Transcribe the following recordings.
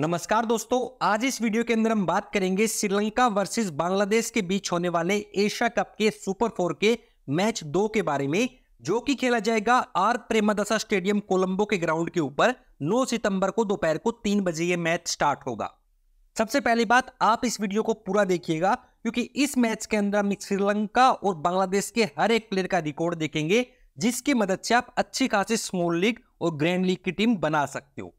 नमस्कार दोस्तों आज इस वीडियो के अंदर हम बात करेंगे श्रीलंका वर्सेस बांग्लादेश के बीच होने वाले एशिया कप के सुपर फोर के मैच दो के बारे में जो कि खेला जाएगा आर प्रेमादसा स्टेडियम कोलंबो के ग्राउंड के ऊपर 9 सितंबर को दोपहर को तीन बजे ये मैच स्टार्ट होगा सबसे पहली बात आप इस वीडियो को पूरा देखिएगा क्योंकि इस मैच के अंदर हम श्रीलंका और बांग्लादेश के हर एक प्लेयर का रिकॉर्ड देखेंगे जिसकी मदद से आप अच्छी खासी स्मॉल लीग और ग्रैंड लीग की टीम बना सकते हो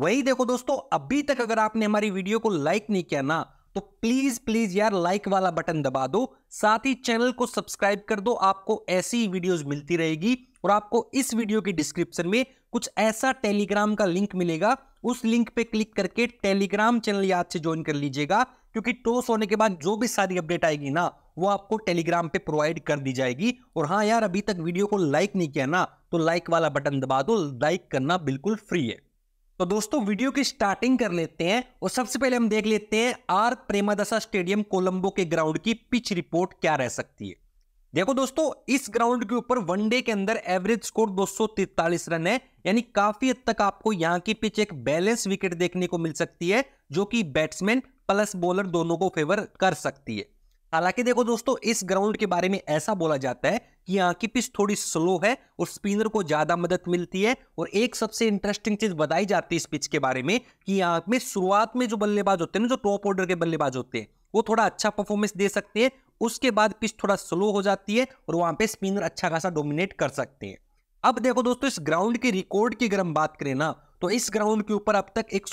वही देखो दोस्तों अभी तक अगर आपने हमारी वीडियो को लाइक नहीं किया ना तो प्लीज प्लीज यार लाइक वाला बटन दबा दो साथ ही चैनल को सब्सक्राइब कर दो आपको ऐसी वीडियोस मिलती रहेगी और आपको इस वीडियो के डिस्क्रिप्शन में कुछ ऐसा टेलीग्राम का लिंक मिलेगा उस लिंक पे क्लिक करके टेलीग्राम चैनल याद से ज्वाइन कर लीजिएगा क्योंकि टोस होने के बाद जो भी सारी अपडेट आएगी ना वो आपको टेलीग्राम पे प्रोवाइड कर दी जाएगी और हाँ यार अभी तक वीडियो को लाइक नहीं किया ना तो लाइक वाला बटन दबा दो लाइक करना बिल्कुल फ्री है तो दोस्तों वीडियो की स्टार्टिंग कर लेते हैं और सबसे पहले हम देख लेते हैं आर प्रेमादशा स्टेडियम कोलंबो के ग्राउंड की पिच रिपोर्ट क्या रह सकती है देखो दोस्तों इस ग्राउंड के ऊपर वनडे के अंदर एवरेज स्कोर 243 रन है यानी काफी हद तक आपको यहाँ की पिच एक बैलेंस विकेट देखने को मिल सकती है जो कि बैट्समैन प्लस बॉलर दोनों को फेवर कर सकती है हालांकि देखो दोस्तों इस ग्राउंड के बारे में ऐसा बोला जाता है कि यहाँ की पिच थोड़ी स्लो है और स्पिनर को ज्यादा मदद मिलती है और एक सबसे इंटरेस्टिंग चीज बताई जाती है इस पिच के बारे में कि यहाँ में शुरुआत में जो बल्लेबाज होते हैं ना जो टॉप ऑर्डर के बल्लेबाज होते हैं वो थोड़ा अच्छा परफॉर्मेंस दे सकते हैं उसके बाद पिच थोड़ा स्लो हो जाती है और वहां पे स्पिनर अच्छा खासा डोमिनेट कर सकते हैं अब देखो दोस्तों इस ग्राउंड के रिकॉर्ड की अगर हम बात करें ना तो इस ग्राउंड के ऊपर अब तक एक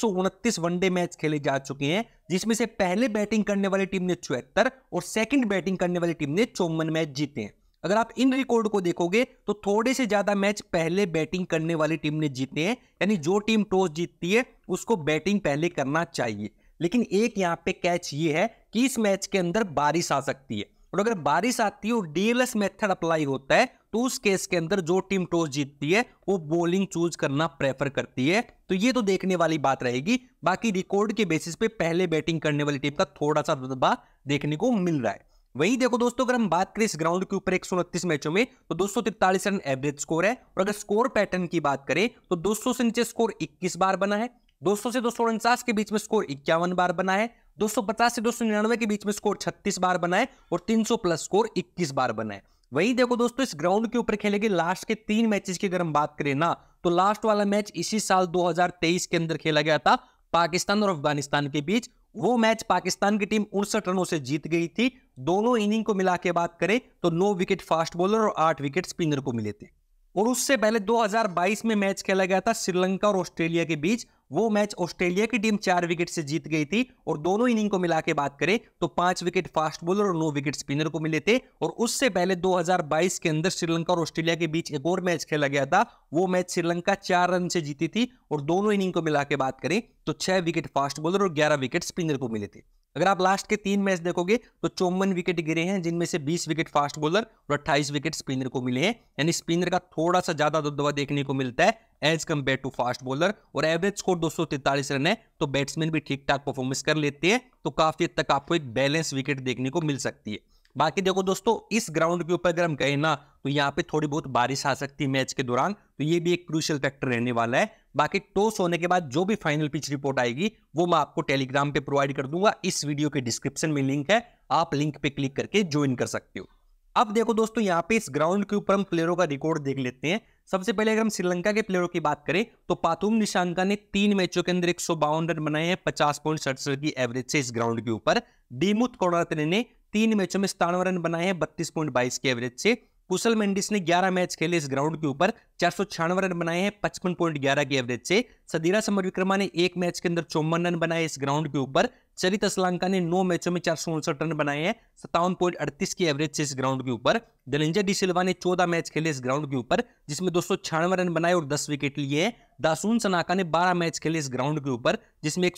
वनडे मैच खेले जा चुके हैं जिसमें से पहले बैटिंग करने वाली टीम ने चौहत्तर और सेकंड बैटिंग करने वाली टीम ने चौवन मैच जीते हैं अगर आप इन रिकॉर्ड को देखोगे तो थोड़े से ज्यादा मैच पहले बैटिंग करने वाली टीम ने जीते हैं यानी जो टीम टॉस जीतती है उसको बैटिंग पहले करना चाहिए लेकिन एक यहाँ पे कैच ये है कि इस मैच के अंदर बारिश आ सकती है और अगर बारिश आती है और डीएलएस मेथड अप्लाई होता है तो उस केस के अंदर जो टीम टॉस जीतती है वो बॉलिंग चूज करना प्रेफर करती है तो ये तो देखने वाली बात रहेगी बाकी रिकॉर्ड के बेसिस पे पहले बैटिंग करने वाली टीम का थोड़ा सा दबदबा देखने को मिल रहा है वहीं देखो दोस्तों अगर हम बात करें इस ग्राउंड के ऊपर एक मैचों में तो दो रन एवरेज स्कोर है और अगर स्कोर पैटर्न की बात करें तो दो से नीचे स्कोर इक्कीस बार बना है 200 से दो के बीच में स्कोर इक्यावन बार बना है 250 से 299 के बीच में स्कोर 36 बार बनाए और 300 प्लस स्कोर 21 बार बनाए वही देखो दोस्तों इस ग्राउंड के ऊपर खेले गए लास्ट के तीन मैचेस की अगर हम बात करें ना तो लास्ट वाला मैच इसी साल 2023 के अंदर खेला गया था पाकिस्तान और अफगानिस्तान के बीच वो मैच पाकिस्तान की टीम उनसठ रनों से जीत गई थी दोनों इनिंग को मिला के बात करें तो नौ विकेट फास्ट बॉलर और आठ विकेट स्पिनर को मिले थे और उससे पहले 2022 में मैच खेला गया था श्रीलंका और ऑस्ट्रेलिया के बीच वो मैच ऑस्ट्रेलिया की टीम चार विकेट से जीत गई थी और दोनों इनिंग को मिला के बात करें तो पांच विकेट फास्ट बॉलर और नौ विकेट स्पिनर को मिले थे और उससे पहले 2022 के अंदर श्रीलंका और ऑस्ट्रेलिया के बीच एक और मैच खेला गया था वो मैच श्रीलंका चार रन से जीती थी और दोनों इनिंग को मिला के बात करें तो छह विकेट फास्ट बॉलर और ग्यारह विकेट स्पिनर को मिले थे अगर आप लास्ट के तीन मैच देखोगे तो चौवन विकेट गिरे हैं जिनमें से 20 विकेट फास्ट बॉलर और 28 विकेट स्पिनर को मिले हैं यानी स्पिनर का थोड़ा सा ज्यादा दबदबा देखने को मिलता है as compare to fast bowler और एवरेज स्कोर दो रन है तो बैट्समैन भी ठीक ठाक परफॉर्मेंस कर लेते हैं तो काफी हद तक आपको एक बैलेंस विकेट देखने को मिल सकती है बाकी देखो दोस्तों इस ग्राउंड के ऊपर अगर हम कहें ना तो यहाँ पे थोड़ी बहुत बारिश आ सकती है मैच के दौरान तो ये भी एक क्रूशियल फैक्टर रहने वाला है बाकी टॉस होने के बाद जो भी फाइनल पिच रिपोर्ट आएगी वो मैं आपको टेलीग्राम पे प्रोवाइड कर दूंगा इस वीडियो के डिस्क्रिप्शन में लिंक है आप लिंक पे क्लिक करके ज्वाइन कर सकते हो अब देखो दोस्तों यहाँ पे इस ग्राउंड के ऊपर हम प्लेयरों का रिकॉर्ड देख लेते हैं सबसे पहले अगर हम श्रीलंका के प्लेयरों की बात करें तो पातुम निशांका ने तीन मैचों के अंदर एक रन बनाए हैं पचास पॉइंट सड़सठ की एवरेज से इस ग्राउंड के ऊपर डीमुथ कोणातने ने तीन मैचों में सतानवे रन बनाए हैं बत्तीस पॉइंट बाईस की एवरेज से कुशल मेंडिस ने 11 मैच खेले इस ग्राउंड के ऊपर चार सौ रन बनाए हैं पचपन पॉइंट ग्यारह की एवरेज से सदीरा समर विक्रमा ने एक मैच के अंदर चौवन रन बनाए इस ग्राउंड के ऊपर चरित असलांका ने नौ मैचों में चार रन बनाए हैं सत्तावन पॉइंट अड़तीस की एवरेज से इस ग्राउंड के ऊपर दलिंजर डी सिल्वा ने चौदह मैच खेले इस ग्राउंड के ऊपर जिसमें दो रन बनाए और दस विकेट लिए हैं दासून सनाका ने 12 मैच खेले इस ग्राउंड के ऊपर जिसमें एक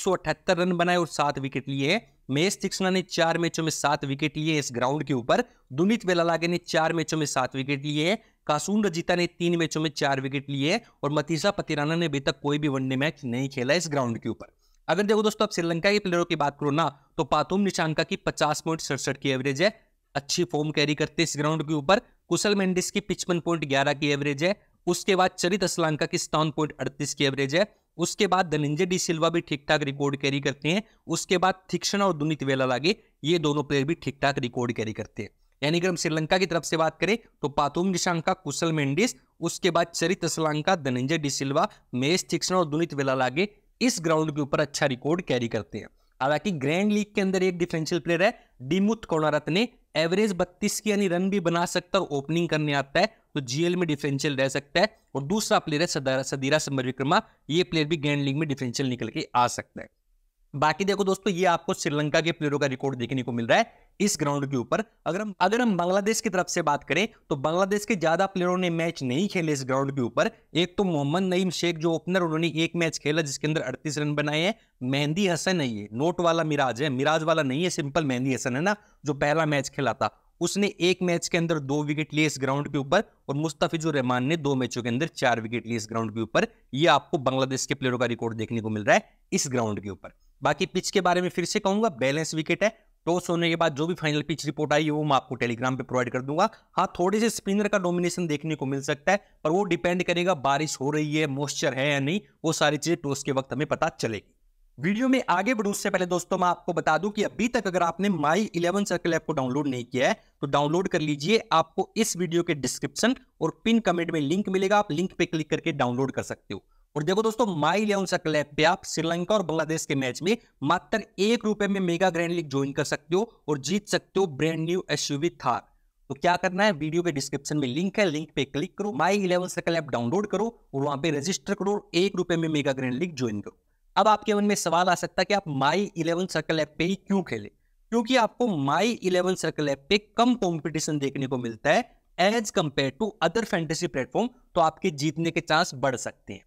रन बनाए और सात विकेट लिए महेश तिक्सना ने चार मैचों में सात विकेट लिए इस ग्राउंड के ऊपर दुनित वेलालागे ने चार मैचों में सात विकेट लिए कासून रजिता ने तीन मैचों में चार विकेट लिए और मतीसा पतिराना ने अभी तक कोई भी वनडे मैच नहीं खेला इस ग्राउंड के ऊपर अगर देखो दोस्तों आप श्रीलंका के प्लेयरों की बात करो ना तो पातुम निशांका की पचास पॉइंट सड़सठ की एवरेज है अच्छी फॉर्म कैरी करते इस ग्राउंड के ऊपर कुशल मेंडिस की पिचपन पॉइंट ग्यारह की एवरेज है उसके बाद चरित असलांका की सतावन पॉइंट अड़तीस की एवरेज है उसके बाद धनंजय डी सिल्वा भी ठीक ठाक रिकॉर्ड कैरी करते हैं उसके बाद थिक्षण और दुनित वेला लागे ये दोनों प्लेयर भी ठीक ठाक रिकॉर्ड कैरी करते हैं यानी कि हम श्रीलंका की तरफ से बात करें तो पातुम निशांका कुशल मेंडिस उसके बाद चरित असलांका धनंजय डी सिल्वा महेश थिक्षण और दुनित वेला लागे इस ग्राउंड के ऊपर अच्छा रिकॉर्ड कैरी करते हैं हालांकि ग्रैंड लीग के अंदर एक डिफेंशियल प्लेयर है डीमुथ कोणारत ने एवरेज बत्तीस की यानी रन भी बना सकता है ओपनिंग करने आता है तो जीएल में डिफरेंशियल रह सकता है और दूसरा प्लेयर है सदीरा सदीरा समर विक्रमा ये प्लेयर भी ग्रैंड लीग में डिफरेंशियल निकल के आ सकता है बाकी देखो दोस्तों ये आपको श्रीलंका के प्लेयरों का रिकॉर्ड देखने को मिल रहा है इस ग्राउंड के ऊपर अगर हम अगर हम बांग्लादेश की तरफ से बात करें तो बांग्लादेश के ज्यादा प्लेयरों ने मैच नहीं खेले इस ग्राउंड के ऊपर एक तो मोहम्मद नईम शेख जो ओपनर उन्होंने एक मैच खेला जिसके अंदर अड़तीस रन बनाए हैं मेहंदी हसन है ये नोट वाला मिराज है मिराज वाला नहीं है सिंपल मेहंदी हसन है ना जो पहला मैच खेला था उसने एक मैच के अंदर दो विकेट लिए इस ग्राउंड के ऊपर और मुस्तफिजुर रहमान ने दो मैचों के अंदर चार विकेट लिए इस ग्राउंड के ऊपर ये आपको बांग्लादेश के प्लेयरों का रिकॉर्ड देखने को मिल रहा है इस ग्राउंड के ऊपर बाकी पिच के बारे में फिर से कहूंगा बैलेंस विकेट है टॉस होने के बाद जो भी फाइनल पिच रिपोर्ट आई है वो मैं आपको टेलीग्राम पे प्रोवाइड कर दूंगा हाँ थोड़े से स्पिनर का डोमिनेशन देखने को मिल सकता है पर वो डिपेंड करेगा बारिश हो रही है मॉइस्चर है या नहीं वो सारी चीजें टॉस के वक्त हमें पता चलेगी वीडियो में आगे बढ़ू से पहले दोस्तों मैं आपको बता दूं कि अभी तक अगर आपने माई इलेवन सर्कल ऐप को डाउनलोड नहीं किया है तो डाउनलोड कर लीजिए आपको इस वीडियो के डिस्क्रिप्शन और पिन कमेंट में लिंक मिलेगा आप लिंक पे क्लिक करके डाउनलोड कर सकते हो और देखो दोस्तों माई लेवन सकलैप पे आप श्रीलंका और बांग्लादेश के मैच में मात्र एक रुपए में मेगा ग्रैंड लीग ज्वाइन कर सकते हो और जीत सकते हो ब्रांड न्यू एसयूवी थार तो क्या करना है वीडियो के डिस्क्रिप्शन में लिंक है लिंक पे क्लिक करो my eleven circle app download करो और वहां पे रजिस्टर करो एक रुपए में मेगा ग्रैंड लीग ज्वाइन करो अब आपके मन में सवाल आ सकता है कि आप माई इलेवन सर्कल ऐप पे ही क्यों खेले क्योंकि आपको माई इलेवन सर्कल ऐप पे कम कॉम्पिटिशन देखने को मिलता है as compare to other fantasy platform तो आपके जीतने के चांस बढ़ सकते हैं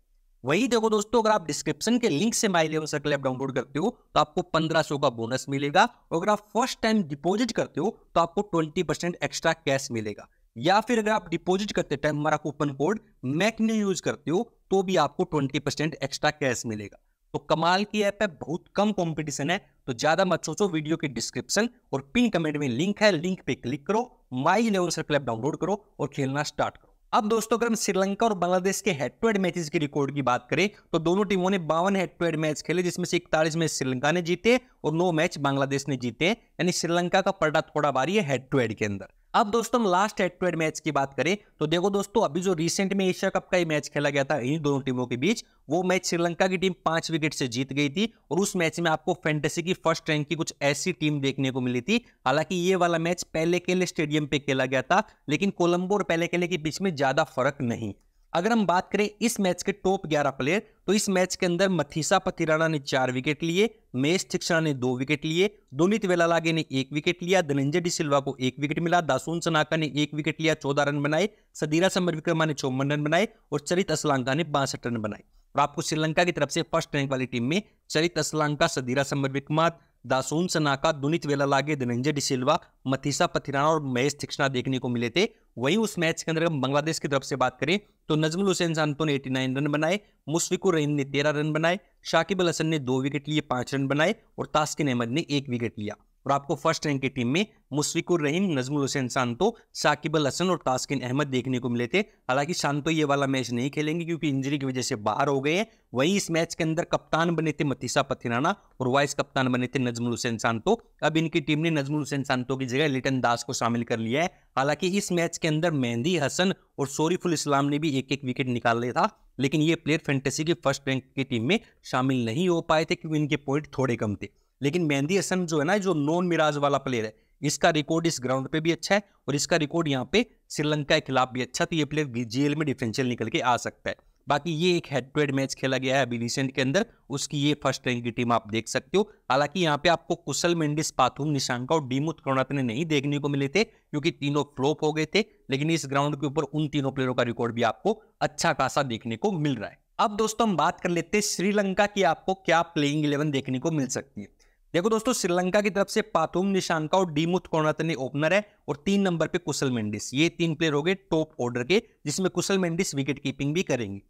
वही देखो दोस्तों अगर आप डिस्क्रिप्शन के लिंक से my eleven circle app download करते हो तो आपको 1500 का बोनस मिलेगा और अगर आप फर्स्ट टाइम डिपॉजिट करते हो तो आपको 20 परसेंट एक्स्ट्रा कैश मिलेगा या फिर अगर आप डिपॉजिट करते टाइम हमारा कूपन कोड मैक यूज करते हो तो भी आपको 20 परसेंट एक्स्ट्रा कैश मिलेगा तो कमाल की ऐप है बहुत कम कॉम्पिटिशन है तो ज्यादा मत सोचो वीडियो के डिस्क्रिप्शन और पिन कमेंट में लिंक है लिंक पे क्लिक करो my eleven circle app download करो और खेलना स्टार्ट करो अब दोस्तों अगर हम श्रीलंका और बांग्लादेश के हेड टू हेड मैचेस की रिकॉर्ड की बात करें तो दोनों टीमों ने बावन हेड टू हेड मैच खेले जिसमें से इकतालीस मैच श्रीलंका ने जीते और नौ मैच बांग्लादेश ने जीते यानी श्रीलंका का पलटा थोड़ा भारी है हेड टू हेड के अंदर अब दोस्तों last head to head match की बात करें तो देखो दोस्तों अभी जो रिसेंट में एशिया कप का ही मैच खेला गया था इन दोनों टीमों के बीच वो मैच श्रीलंका की टीम पांच विकेट से जीत गई थी और उस मैच में आपको फैंटेसी की फर्स्ट रैंक की कुछ ऐसी टीम देखने को मिली थी हालांकि ये वाला मैच पहले के लिए स्टेडियम पे खेला गया था लेकिन कोलंबो और पहले के लिए के बीच में ज्यादा फर्क नहीं अगर हम बात करें इस मैच के टॉप 11 प्लेयर तो इस मैच के अंदर मथीसा पतिराणा ने चार विकेट लिए मेष शिक्षणा ने दो विकेट लिए दुनित वेलालागे ने एक विकेट लिया धनंजय डी सिल्वा को एक विकेट मिला दासून सनाका ने एक विकेट लिया चौदह रन बनाए सदीरा समर विक्रमा ने चौवन रन बनाए और चरित असलांका ने बासठ रन बनाए और आपको श्रीलंका की तरफ से फर्स्ट रैंक वाली टीम में चरित असलांका सदीरा समर विक्रमा दासून सनाका दुनित वेलालागे धनंजय डिसिल्वा मथीसा पथिराना और महेश थिक्षणा देखने को मिले थे वहीं उस मैच के अंदर हम बांग्लादेश की तरफ से बात करें तो नजमुल हुसैन सांतो ने एटी रन बनाए मुशफिक रहीम ने तेरह रन बनाए शाकिब अल हसन ने दो विकेट लिए पांच रन बनाए और तास्किन अहमद ने एक विकेट लिया और आपको फर्स्ट रैंक की टीम में मुशफिकुर रहीम नजमुल हुसैन सांतो साकिब अल हसन और तास्किन अहमद देखने को मिले थे हालांकि सांतो ये वाला मैच नहीं खेलेंगे क्योंकि इंजरी की वजह से बाहर हो गए हैं वहीं इस मैच के अंदर कप्तान बने थे मतीसा पथिराना और वाइस कप्तान बने थे नजमुल हुसैन सांतो अब इनकी टीम ने नजमुल हुसैन सांतो की जगह लिटन दास को शामिल कर लिया है हालांकि इस मैच के अंदर मेहंदी हसन और शोरीफुल इस्लाम ने भी एक एक विकेट निकाल लिया था लेकिन ये प्लेयर फैंटेसी की फर्स्ट रैंक की टीम में शामिल नहीं हो पाए थे क्योंकि इनके पॉइंट थोड़े कम थे लेकिन मेहंदी हसन जो है ना जो नॉन मिराज वाला प्लेयर है इसका रिकॉर्ड इस ग्राउंड पे भी अच्छा है और इसका रिकॉर्ड यहाँ पे श्रीलंका के खिलाफ भी अच्छा तो ये प्लेयर जेल में डिफेंशियल निकल के आ सकता है बाकी ये एक हेड टू हेड मैच खेला गया है अभी रिसेंट के अंदर उसकी ये फर्स्ट रैंक की टीम आप देख सकते हो हालांकि यहाँ पे आपको कुशल मेंडिस पाथुम निशांका और डीमुथ ने नहीं देखने को मिले थे क्योंकि तीनों फ्लोप हो गए थे लेकिन इस ग्राउंड के ऊपर उन तीनों प्लेयरों का रिकॉर्ड भी आपको अच्छा खासा देखने को मिल रहा है अब दोस्तों हम बात कर लेते हैं श्रीलंका की आपको क्या प्लेइंग इलेवन देखने को मिल सकती है देखो दोस्तों श्रीलंका की तरफ से पातुम निशांका और डीमुथ कोणातने ओपनर है और तीन नंबर पे कुशल मेंडिस ये तीन प्लेयर हो गए टॉप ऑर्डर के जिसमें कुशल मेंडिस विकेट कीपिंग भी करेंगे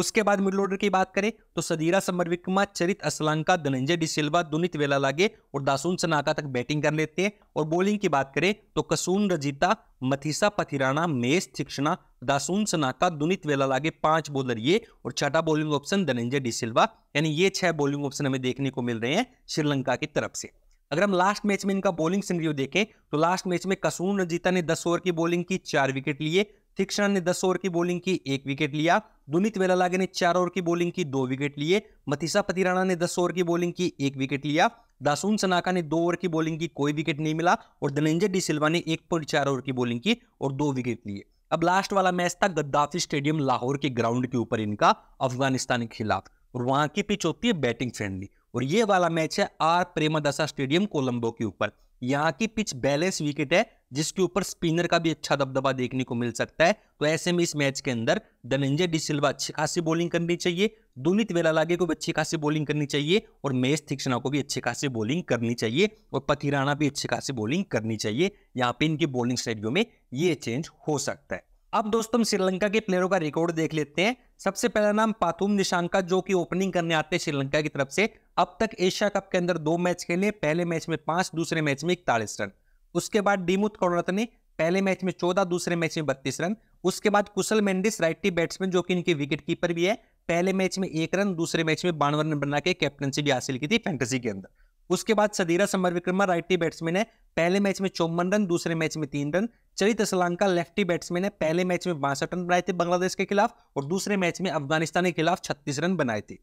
उसके बाद मिडल ऑर्डर की बात करें तो सदीरा समर विक्रमा चरित असलंका धनंजय डिसिल्वा दुनित वेला लागे और दासून सनाका तक बैटिंग कर लेते हैं और बॉलिंग की बात करें तो कसून रजिता मथिसा पथिराना मेस थिक्षणा दासून सनाका दुनित वेला लागे पांच बॉलर ये और छठा बॉलिंग ऑप्शन धनंजय डिसिल्वा यानी ये छह बॉलिंग ऑप्शन हमें देखने को मिल रहे हैं श्रीलंका की तरफ से अगर हम लास्ट मैच में इनका बॉलिंग सिनेरियो देखें तो लास्ट मैच में कसून रजिता ने 10 ओवर की बॉलिंग की चार विकेट लिए थिक्सनर ने दस ओवर की बॉलिंग की एक विकेट लिया दुमित वेलालागे ने चार ओवर की बॉलिंग की दो विकेट लिए मतीसा पतिराणा ने दस ओवर की बॉलिंग की एक विकेट लिया दासून सनाका ने दो ओवर की बॉलिंग की कोई विकेट नहीं मिला और धनंजय डी सिल्वा ने एक पॉइंट चार ओवर की बॉलिंग की और दो विकेट लिए अब लास्ट वाला मैच था गद्दाफी स्टेडियम लाहौर के ग्राउंड के ऊपर इनका अफगानिस्तान के खिलाफ और वहां की पिच होती है बैटिंग फ्रेंडली और ये वाला मैच है आर प्रेमादासा स्टेडियम कोलंबो के ऊपर यहाँ की पिच बैलेंस विकेट है जिसके ऊपर स्पिनर का भी अच्छा दबदबा देखने को मिल सकता है तो ऐसे में इस मैच के अंदर धनंजय डी सिल्वा अच्छी खासी बॉलिंग करनी चाहिए दुनित वेलालागे को भी अच्छी खासी बॉलिंग करनी चाहिए और महेश थिक्सना को भी अच्छी खासी बॉलिंग करनी चाहिए और पथिराना भी अच्छी खासी बॉलिंग करनी चाहिए यहाँ पे इनकी बॉलिंग स्टाइडियो में ये चेंज हो सकता है अब दोस्तों हम श्रीलंका के प्लेयरों का रिकॉर्ड देख लेते हैं सबसे पहला नाम पाथुम निशांका जो कि ओपनिंग करने आते हैं श्रीलंका की तरफ से अब तक एशिया कप के अंदर दो मैच खेले पहले मैच में पांच दूसरे मैच में इकतालीस रन उसके बाद डीमुत कौरनाथ ने पहले मैच में चौदह दूसरे मैच में बत्तीस रन उसके बाद कुशल मेंडिस राइटी बैट्समैन जो कि इनके विकेट कीपर भी है पहले मैच में एक रन दूसरे मैच में बानवे रन बना के कैप्टनशिप भी हासिल की थी फैंटेसी के अंदर उसके बाद Sadeera Samarawickrama righty batsman है पहले मैच में चौवन रन दूसरे मैच में तीन run Charith Sri Lanka lefty batsman है पहले मैच में बासठ रन बनाए थे बांग्लादेश के खिलाफ और दूसरे मैच में अफगानिस्तान के खिलाफ छत्तीस रन बनाए थे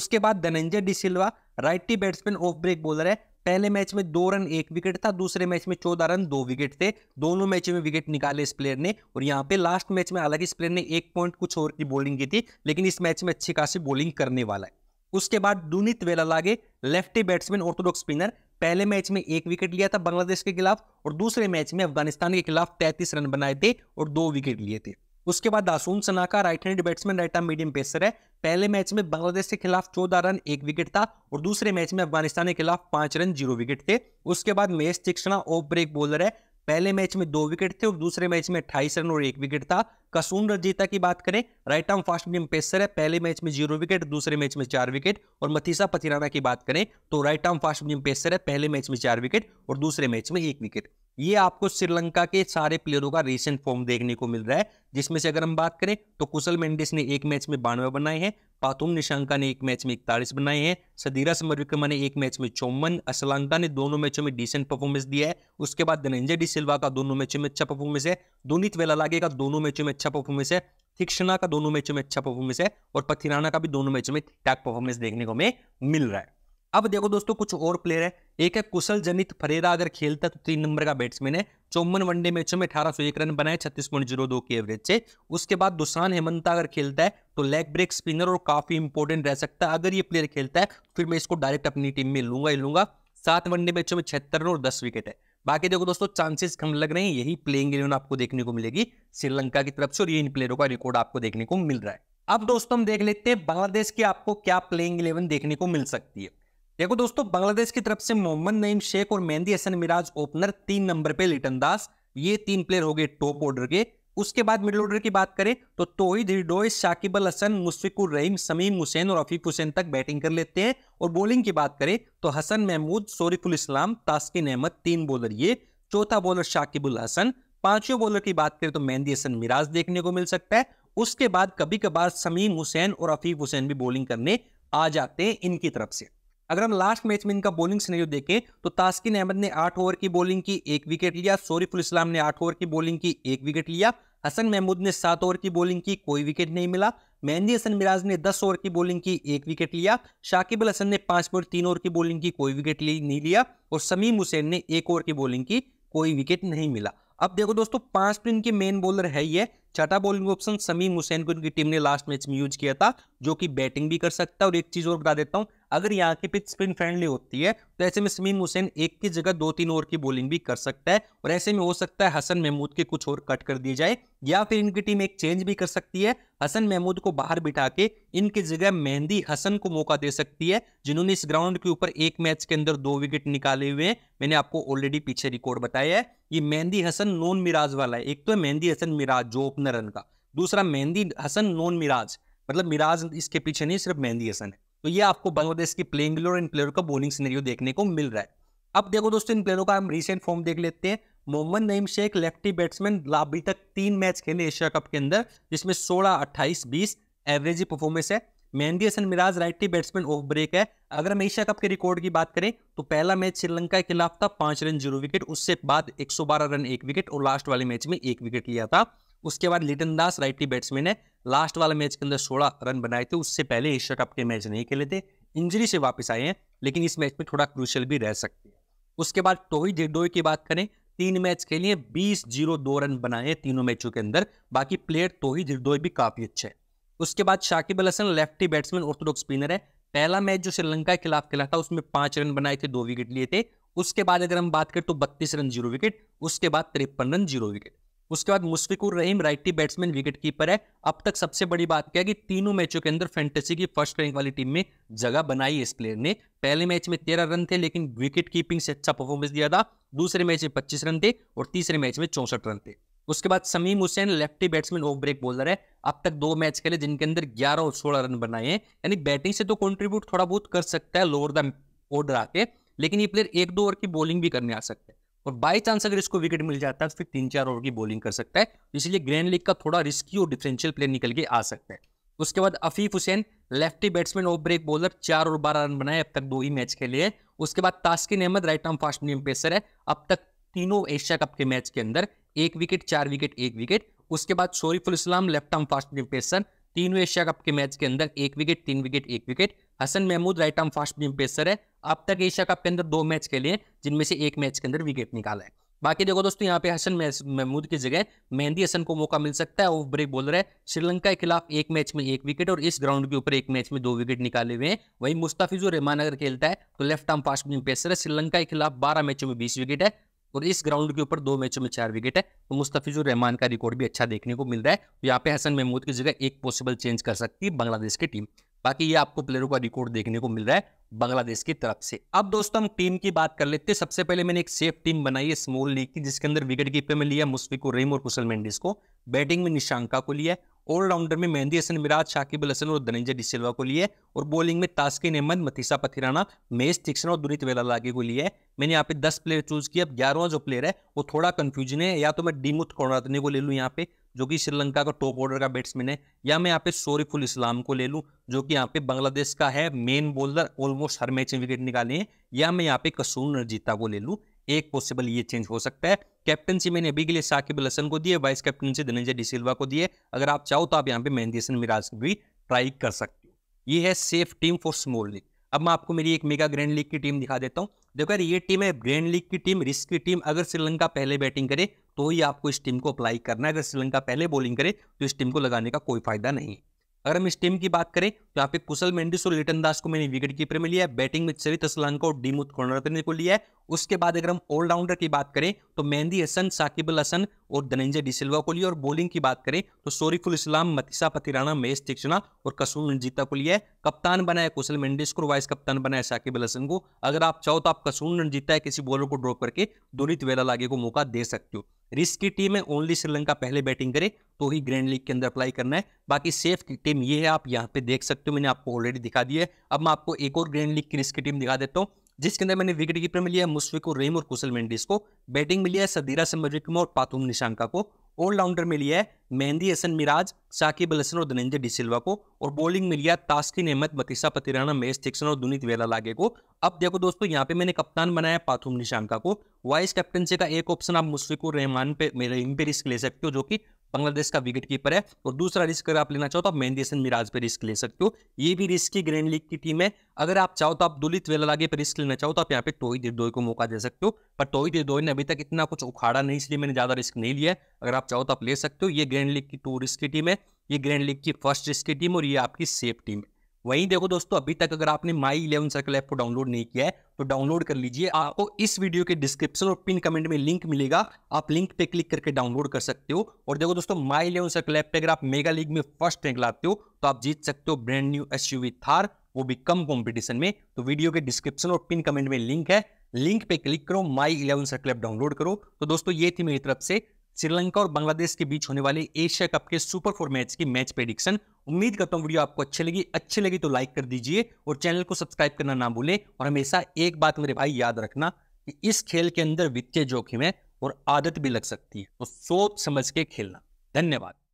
उसके बाद Dhananjaya de Silva righty batsman off break bowler है पहले मैच में दो रन एक विकेट था दूसरे मैच में चौदह रन दो विकेट थे दोनों मैच में विकेट निकाले इस प्लेयर ने और यहाँ पे लास्ट मैच में हालांकि इस प्लेयर ने एक पॉइंट कुछ और की बॉलिंग की थी लेकिन इस मैच में अच्छी खासी बॉलिंग करने वाला है उसके बाद Dunith Wellalage lefty batsman orthodox spinner पहले मैच में एक विकेट लिया था बांग्लादेश के खिलाफ और दूसरे मैच में अफगानिस्तान के खिलाफ तैतीस रन बनाए थे और दो विकेट लिए थे उसके बाद Shanaka right hand batsman right arm medium pacer है पहले मैच में बांग्लादेश के खिलाफ चौदह रन एक विकेट था और दूसरे मैच में अफगानिस्तान के खिलाफ पांच रन जीरो विकेट थे उसके बाद Maheesh Theekshana off break bowler है पहले मैच में दो विकेट थे और दूसरे मैच में अट्ठाईस रन और एक विकेट था कसून रजीता की बात करें right arm fast medium pacer है पहले मैच में जीरो विकेट दूसरे मैच में चार विकेट और मथीसा पथिराना की बात करें तो right arm fast medium pacer है पहले मैच में चार विकेट और दूसरे मैच में एक विकेट ये आपको श्रीलंका के सारे प्लेयरों का रिसेंट फॉर्म देखने को मिल रहा है जिसमें से अगर हम बात करें तो कुशल मेंडिस ने एक मैच में बानवे बनाए हैं पातुम निशांका ने एक मैच में इकतालीस बनाए हैं सदीरा समरविक्रमा ने एक मैच में चौवन असलांका ने दोनों मैचों में डिसेंट परफॉर्मेंस दिया है उसके बाद धनंजय डी सिल्वा का दोनों मैचों में अच्छा परफॉर्मेंस है दोनित वेलालागे का दोनों मैचों में अच्छा परफॉर्मेंस है तिक्षणा का दोनों मैचों में अच्छा परफॉर्मेंस है और पथिराना का भी दोनों मैचों में ठीक ठाक परफॉर्मेंस देखने को हमें मिल रहा है अब देखो दोस्तों कुछ और प्लेयर है एक है कुशल जनित फरेरा अगर खेलता तो तीन नंबर का बैट्समैन है चौवन वनडे मैचों में अठारह सौ एक रन बनाए छत्तीस पॉइंट जीरो दो की एवरेज से उसके बाद दुसान हेमंता अगर खेलता है तो लेग ब्रेक स्पिनर और काफी इंपॉर्टेंट रह सकता है अगर ये प्लेयर खेलता है फिर मैं इसको डायरेक्ट अपनी टीम में लूंगा ही लूंगा सात वनडे मैचों में छिहत्तर रन और दस विकेट है बाकी देखो दोस्तों चांसेस कम लग रहे हैं यही प्लेइंग इलेवन आपको देखने को मिलेगी श्रीलंका की तरफ से और ये इन प्लेयरों का रिकॉर्ड आपको देखने को मिल रहा है अब दोस्तों हम देख लेते हैं बांग्लादेश की आपको क्या प्लेइंग इलेवन देखने को मिल सकती है देखो दोस्तों बांग्लादेश की तरफ से मोहम्मद नईम शेख और मेहंदी हसन मिराज ओपनर तीन नंबर पे लिटन दास ये तीन प्लेयर हो गए टॉप ऑर्डर के उसके बाद मिडिल ऑर्डर की बात करें तो तोहिद हिडोय शाकिब अल हसन मुस्फिकुर रहीम समीम हुसैन और अफीफ हुसैन तक बैटिंग कर लेते हैं और बॉलिंग की बात करें तो हसन महमूद सोरीफुल इस्लाम तास्किन अहमद तीन बॉलर ये चौथा बॉलर शाकिबुल हसन पांचवें बॉलर की बात करें तो मेहंदी हसन मिराज देखने को मिल सकता है उसके बाद कभी कभार समीम हुसैन और अफीफ हुसैन भी बॉलिंग करने आ जाते हैं इनकी तरफ से अगर हम लास्ट मैच में इनका बॉलिंग सीनरियो देखें तो तास्किन अहमद ने आठ ओवर की बॉलिंग की एक विकेट लिया सोरीफुल इस्लाम ने आठ ओवर की बॉलिंग की एक विकेट लिया हसन महमूद ने सात ओवर की बॉलिंग की कोई विकेट नहीं मिला मेहंदी हसन मिराज ने दस ओवर की बॉलिंग की एक विकेट लिया शाकिब अल हसन ने पांच ओवर तीन ओवर की बॉलिंग की कोई विकेट नहीं लिया और समीम हुसैन ने एक ओवर की बॉलिंग की कोई विकेट नहीं मिला अब देखो दोस्तों पांच पर इनके मेन बॉलर है ये छठा बॉलिंग ऑप्शन समीम हुसैन को इनकी टीम ने लास्ट मैच में यूज किया था जो कि बैटिंग भी कर सकता है और एक चीज और बता देता हूं अगर यहाँ की पिच स्पिन फ्रेंडली होती है तो ऐसे में समीम हुसैन एक की जगह दो तीन ओवर की बॉलिंग भी कर सकता है और ऐसे में हो सकता है हसन महमूद के कुछ और कट कर दिए जाए या फिर इनकी टीम एक चेंज भी कर सकती है हसन महमूद को बाहर बिठा के इनकी जगह मेहंदी हसन को मौका दे सकती है जिन्होंने इस ग्राउंड के ऊपर एक मैच के अंदर दो विकेट निकाले हुए हैं मैंने आपको ऑलरेडी पीछे रिकॉर्ड बताया है ये मेहंदी हसन नॉन मिराज वाला है एक तो है मेहंदी हसन मिराज जो ओपनर रन का दूसरा मेहंदी हसन नॉन मिराज मतलब मिराज इसके पीछे नहीं सिर्फ मेहंदी हसन है तो ये आपको बांग्लादेश की प्लेइंग और इन प्लेयर का बोलिंग सीनरियो देखने को मिल रहा है अब देखो दोस्तों इन प्लेयरों का हम रिसेंट फॉर्म देख लेते हैं मोहम्मद नईम शेख लेफ्टी बैट्समैन अभी तक तीन मैच खेले एशिया कप के अंदर जिसमें सोलह अट्ठाईस बीस एवरेज परफॉर्मेंस है Mehidy Hasan Miraz righty batsman off break है अगर हम एशिया कप के रिकॉर्ड की बात करें तो पहला मैच श्रीलंका के खिलाफ था पांच रन जीरो विकेट उससे बाद 112 रन एक विकेट और लास्ट वाले मैच में एक विकेट लिया था उसके बाद लिटन दास राइटी बैट्समैन है लास्ट वाला मैच के अंदर सोलह रन बनाए थे उससे पहले एशिया कप के मैच नहीं खेले थे इंजरी से वापस आए हैं लेकिन इस मैच में थोड़ा क्रूशल भी रह सकते हैं उसके बाद टोही हेडोई की बात करें तीन मैच खेलिए बीस जीरो दो रन बनाए तीनों मैचों के अंदर बाकी प्लेयर ही हिरदोई भी काफ़ी अच्छे हैं उसके बाद Shakib Al Hasan lefty batsman orthodox spinner है पहला मैच जो श्रीलंका के खिलाफ खेला था उसमें पांच रन बनाए थे दो विकेट लिए थे उसके बाद अगर हम बात करें तो बत्तीस रन जीरो विकेट उसके बाद तिरपन रन जीरो विकेट उसके बाद Mushfiqur Rahim righty batsman wicket keeper है अब तक सबसे बड़ी बात क्या है कि तीनों मैचों के अंदर फैंटेसी की फर्स्ट रैंक वाली टीम में जगह बनाई इस प्लेयर ने पहले मैच में तेरह रन थे लेकिन विकेट कीपिंग से अच्छा परफॉर्मेंस दिया था दूसरे मैच में पच्चीस रन थे और तीसरे मैच में चौंसठ रन थे उसके बाद Shamim Hossain lefty batsman off break bowler है अब तक दो मैच खेले जिनके अंदर ग्यारह और सोलह रन बनाए हैं यानी बैटिंग से तो कॉन्ट्रीब्यूट थोड़ा बहुत कर सकता है लोअर द ऑर्डर आके लेकिन ये प्लेयर एक दो ओवर की बॉलिंग भी करने आ सकते हैं और बाई चांस अगर इसको विकेट मिल जाता है तो फिर तीन चार ओवर की बॉलिंग कर सकता है इसलिए ग्रैंड लीग का थोड़ा रिस्की और डिफरेंशियल प्लेयर निकल के आ सकता है उसके बाद Afif Hossain lefty batsman off break bowler चार और बारह रन बनाए अब तक दो ही मैच खेले हैं उसके बाद Taskin Ahmed right arm fast medium pacer है अब तक तीनों एशिया कप के मैच के अंदर एक विकेट चार विकेट एक विकेट उसके बाद Shoriful Islam left arm fast medium pacer तीनों एशिया कप के मैच के अंदर एक विकेट तीन विकेट एक wicket Hasan Mahmud right arm fast beam pacer है अब तक एशिया कप के अंदर दो मैच खेले हैं जिनमें से एक मैच के अंदर विकेट निकाला है बाकी देखो दोस्तों यहाँ पे हसन महमूद की जगह मेहंदी हसन को मौका मिल सकता है ऑफ ब्रेक बॉलर है श्रीलंका के खिलाफ एक मैच में एक विकेट और इस ग्राउंड के ऊपर एक मैच में दो विकेट निकाले हुए हैं वहीं मुस्ताफिजुर रहमान अगर खेलता है तो left arm fast beam pacer है श्रीलंका के खिलाफ बारह मैचों में बीस विकेट है और इस ग्राउंड के ऊपर दो मैचों में चार विकेट है तो मुस्तफिजुर रहमान का रिकॉर्ड भी अच्छा देखने को मिल रहा है तो यहाँ पे हसन महमूद की जगह एक पॉसिबल चेंज कर सकती है बांग्लादेश की टीम बाकी ये आपको प्लेयरों का रिकॉर्ड देखने को मिल रहा है बांग्लादेश की तरफ से अब दोस्तों हम टीम की बात कर लेते हैं सबसे पहले मैंने एक सेफ टीम बनाई है स्मॉल लीग की जिसके अंदर विकेट कीपर में लिया मुस्फिक रहीम और कुशल मेंडिस को बैटिंग में निशांका को लिया ऑलराउंडर में मेहंदी हसन मिराज शाकिब अल हसन और धनंजय डिसिल्वा को लिए और बॉलिंग में तास्किन अहमद मतीसा पथिराना मेज तिक्सन और दुनित लागे को लिए मैंने यहाँ पे दस प्लेयर चूज किया अब ग्यारहवा जो प्लेयर है वो थोड़ा कन्फ्यूजन है या तो मैं डीमुथ कोणातने को ले लूँ यहाँ पे जो कि श्रीलंका का टॉप ऑर्डर का बैट्समैन है या मैं यहाँ पे सोरीफुल इस्लाम को ले लूँ जो कि यहाँ पे बांग्लादेश का है मेन बॉलर ऑलमोस्ट हर मैच में विकेट निकाले हैं या मैं यहाँ पे कसूर नरजीता को ले लूँ एक पॉसिबल ये चेंज हो सकता है कैप्टनसी मैंने अभी के लिए साकिब हसन को दी है वाइस कैप्टनसी धनंजय डिसिल्वा को दी है अगर आप चाहो तो आप यहाँ पे मेहंदी हसन मिराज को भी ट्राई कर सकते हो ये है safe team for small league अब मैं आपको मेरी एक मेगा ग्रैंड लीग की टीम दिखा देता हूँ देखो यार ये टीम है ग्रैंड लीग की टीम रिस्क की टीम अगर श्रीलंका पहले बैटिंग करे तो ही आपको इस टीम को अप्लाई करना है अगर श्रीलंका पहले बॉलिंग करे तो इस टीम को लगाने का कोई फायदा नहीं है अगर हम इस टीम की बात करें तो यहाँ पे कुशल मेंडिस और लिटन दास को मैंने विकेट कीपर में लिया है बैटिंग में सरित असलांका और डीमुथ कोणारतने को लिया है उसके बाद अगर हम ऑलराउंडर की बात करें तो मेहंदी हसन अल हसन और धनंजय डिसिल्वा को लिए और बॉलिंग की बात करें तो सोरीफुल इस्लाम मतिसा पतिराना महेश तिक्षणा और कसूर रंजीता को लिया है कप्तान बनाया कुशल मेंडिस को वाइस कप्तान बनाया साकिब अल हसन को अगर आप चाहो तो आप कसूर रंजीता है किसी बॉलर को ड्रॉप करके दुरित वेला लागे को मौका दे सकते हो रिस्क की टीम है ओनली श्रीलंका पहले बैटिंग करे तो ही ग्रैंड लीग के अंदर अप्लाई करना है बाकी सेफ की टीम ये है आप यहाँ पे देख सकते हो मैंने आपको ऑलरेडी दिखा दी है अब मैं आपको एक और ग्रैंड लीग की रिस्क की टीम दिखा देता हूँ जिसके अंदर मैंने विकेट कीपर में लिया मुश्फिक को रेम और कुशल मेंडिस को बैटिंग में लिया है सदीरा से मजुकमा और पातुम निशांका को ऑलराउंडर में लिया है मेहंदी हसन मिराज साकिब अल हसन और धनंजय डिसिल्वा को और बॉलिंग में लिया तास्की अहमद मतीसा पतिराना मेस थिक्सन और दुनित वेला लागे को अब देखो दोस्तों यहाँ पे मैंने कप्तान बनाया पाथुम निशांका को वाइस कैप्टनसी का एक ऑप्शन आप मुश्फिक रहमान पे रहीम पे रिस्क ले सकते हो जो कि बांग्लादेश का विकेट कीपर है और दूसरा रिस्क अगर आप लेना चाहो तो आप मेहंदी हसन मिराज पर रिस्क ले सकते हो ये भी रिस्क की ग्रैंड लीग की टीम है अगर आप चाहो तो आप दुलित वेलागे पर रिस्क लेना चाहो तो आप यहाँ पे टोई देदोई को मौका दे सकते हो पर टोई देदोई ने अभी तक इतना कुछ उखाड़ा नहीं इसलिए मैंने ज़्यादा रिस्क नहीं लिया है अगर आप चाहो तो आप ले सकते हो ये ग्रैंड लीग की टू रिस्क की टीम है ये ग्रैंड लीग की फर्स्ट रिस्क की टीम और ये आपकी सेफ टीम है वहीं देखो दोस्तों अभी तक अगर आपने माई इलेवन सर्कल ऐप को डाउनलोड नहीं किया है तो डाउनलोड कर लीजिए आपको इस वीडियो के डिस्क्रिप्शन और पिन कमेंट में लिंक मिलेगा आप लिंक पे क्लिक करके डाउनलोड कर सकते हो और देखो दोस्तों माई इलेवन सर्कल ऐप पे अगर आप मेगा लीग में फर्स्ट रैंक लाते हो तो आप जीत सकते हो ब्रांड न्यू एस थार वो भी कम कॉम्पिटिशन में तो वीडियो के डिस्क्रिप्शन और पिन कमेंट में लिंक है लिंक पे क्लिक करो my eleven circle app download करो तो दोस्तों ये थी मेरी तरफ से श्रीलंका और बांग्लादेश के बीच होने वाले एशिया कप के सुपर फोर मैच की मैच प्रेडिक्शन उम्मीद करता हूँ वीडियो आपको अच्छी लगी अच्छी लगी तो लाइक कर दीजिए और चैनल को सब्सक्राइब करना ना भूलें और हमेशा एक बात मेरे भाई याद रखना कि इस खेल के अंदर वित्तीय जोखिम है और आदत भी लग सकती है तो सोच समझ के खेलना धन्यवाद